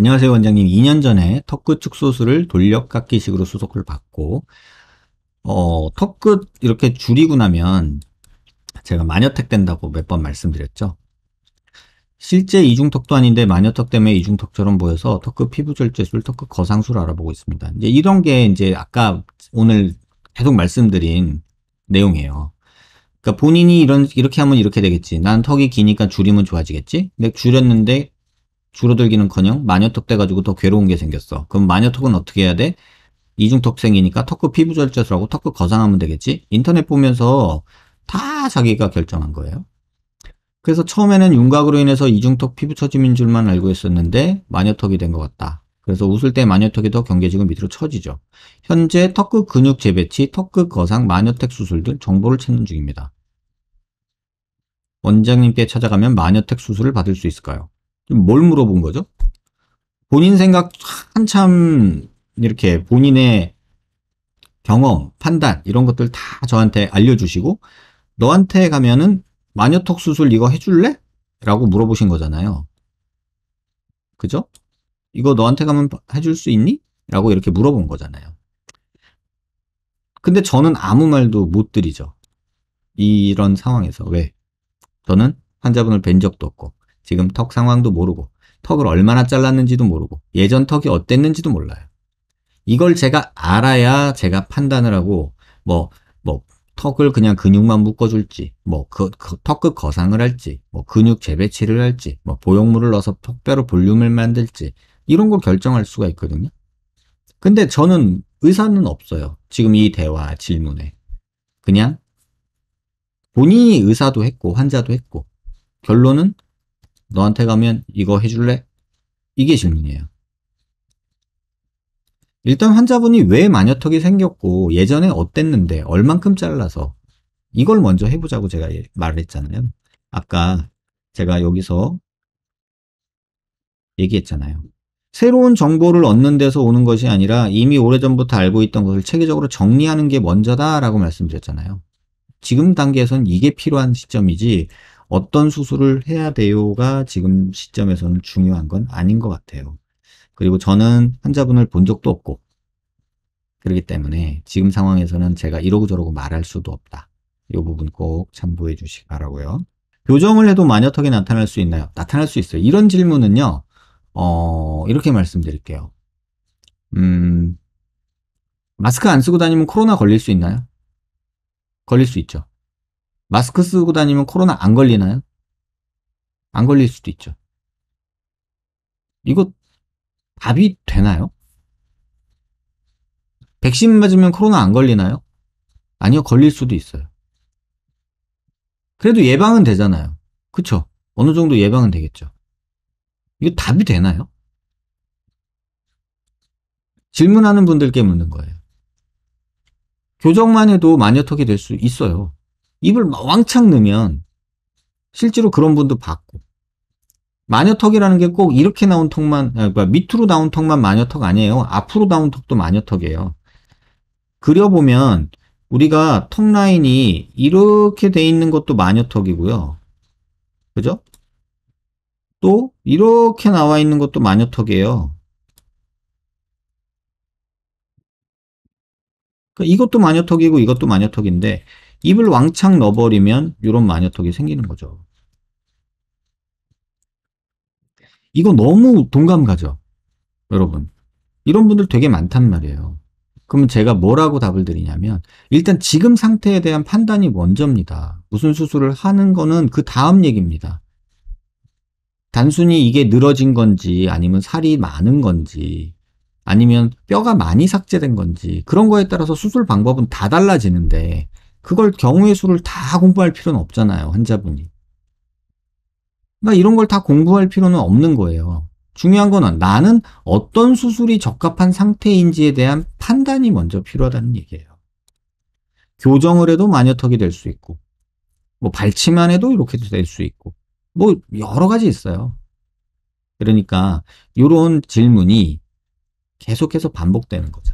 안녕하세요 원장님 2년 전에 턱끝 축소술을 돌려깎기식으로 수속을 받고 어, 턱끝 이렇게 줄이고 나면 제가 마녀택 된다고 몇 번 말씀드렸죠 실제 이중턱도 아닌데 마녀턱 때문에 이중턱처럼 보여서 턱끝 피부절제술, 턱끝 거상술 알아보고 있습니다 이제 이런 게 이제 아까 오늘 계속 말씀드린 내용이에요 그러니까 본인이 이런 이렇게 하면 이렇게 되겠지. 난 턱이 기니까 줄이면 좋아지겠지. 근데 줄였는데 줄어들기는커녕 마녀턱 돼가지고 더 괴로운 게 생겼어. 그럼 마녀턱은 어떻게 해야 돼? 이중턱생이니까 턱구 피부 절제술하고 턱구 거상하면 되겠지? 인터넷 보면서 다 자기가 결정한 거예요. 그래서 처음에는 윤곽으로 인해서 이중턱 피부 처짐인 줄만 알고 있었는데 마녀턱이 된 것 같다. 그래서 웃을 때 마녀턱이 더 경계지근 밑으로 처지죠. 현재 턱끝 근육 재배치, 턱끝 거상, 마녀택 수술 등 정보를 찾는 중입니다. 원장님께 찾아가면 마녀택 수술을 받을 수 있을까요? 뭘 물어본 거죠? 본인 생각 한참 이렇게 본인의 경험, 판단 이런 것들 다 저한테 알려주시고 너한테 가면은 마녀턱 수술 이거 해줄래? 라고 물어보신 거잖아요. 그죠? 이거 너한테 가면 해줄 수 있니? 라고 이렇게 물어본 거잖아요. 근데 저는 아무 말도 못 드리죠. 이런 상황에서. 왜? 저는 환자분을 뵌 적도 없고 지금 턱 상황도 모르고 턱을 얼마나 잘랐는지도 모르고 예전 턱이 어땠는지도 몰라요. 이걸 제가 알아야 제가 판단을 하고 뭐뭐 뭐 턱을 그냥 근육만 묶어줄지, 뭐, 그, 그 턱끝 거상을 할지, 뭐, 근육 재배치를 할지, 뭐, 보형물을 넣어서 턱뼈로 볼륨을 만들지, 이런 걸 결정할 수가 있거든요. 근데 저는 의사는 없어요. 지금 이 대화 질문에. 그냥 본인이 의사도 했고, 환자도 했고, 결론은 너한테 가면 이거 해줄래? 이게 질문이에요. 일단 환자분이 왜 마녀턱이 생겼고 예전에 어땠는데 얼만큼 잘라서 이걸 먼저 해보자고 제가 예, 말했잖아요. 을 아까 제가 여기서 얘기했잖아요. 새로운 정보를 얻는 데서 오는 것이 아니라 이미 오래전부터 알고 있던 것을 체계적으로 정리하는 게 먼저다라고 말씀드렸잖아요. 지금 단계에선 이게 필요한 시점이지 어떤 수술을 해야 돼요가 지금 시점에서는 중요한 건 아닌 것 같아요. 그리고 저는 환자분을 본 적도 없고 그렇기 때문에 지금 상황에서는 제가 이러고 저러고 말할 수도 없다. 이 부분 꼭 참고해 주시기 바라고요. 교정을 해도 마녀턱이 나타날 수 있나요? 나타날 수 있어요. 이런 질문은요. 어, 이렇게 말씀드릴게요. 음, 마스크 안 쓰고 다니면 코로나 걸릴 수 있나요? 걸릴 수 있죠. 마스크 쓰고 다니면 코로나 안 걸리나요? 안 걸릴 수도 있죠. 이거 답이 되나요? 백신 맞으면 코로나 안 걸리나요? 아니요, 걸릴 수도 있어요. 그래도 예방은 되잖아요. 그쵸? 어느 정도 예방은 되겠죠. 이거 답이 되나요? 질문하는 분들께 묻는 거예요. 교정만 해도 마녀턱이 될 수 있어요. 입을 왕창 넣으면 실제로 그런 분도 봤고 마녀턱이라는 게 꼭 이렇게 나온 턱만 아, 그러니까 밑으로 나온 턱만 마녀턱 아니에요. 앞으로 나온 턱도 마녀턱이에요. 그려보면 우리가 턱 라인이 이렇게 돼 있는 것도 마녀턱이고요. 그죠? 또 이렇게 나와 있는 것도 마녀턱이에요. 그러니까 이것도 마녀턱이고 이것도 마녀턱인데 입을 왕창 넣어버리면 이런 마녀턱이 생기는 거죠. 이거 너무 동감 가죠? 여러분. 이런 분들 되게 많단 말이에요. 그럼 제가 뭐라고 답을 드리냐면 일단 지금 상태에 대한 판단이 먼저입니다. 무슨 수술을 하는 거는 그 다음 얘기입니다. 단순히 이게 늘어진 건지 아니면 살이 많은 건지 아니면 뼈가 많이 삭제된 건지 그런 거에 따라서 수술 방법은 다 달라지는데 그걸 경우의 수를 다 공부할 필요는 없잖아요. 환자분이. 그러니까 이런 걸 다 공부할 필요는 없는 거예요. 중요한 거는 나는 어떤 수술이 적합한 상태인지에 대한 판단이 먼저 필요하다는 얘기예요. 교정을 해도 마녀턱이 될 수 있고 뭐 발치만 해도 이렇게 도될 수 있고 뭐 여러 가지 있어요. 그러니까 이런 질문이 계속해서 반복되는 거죠.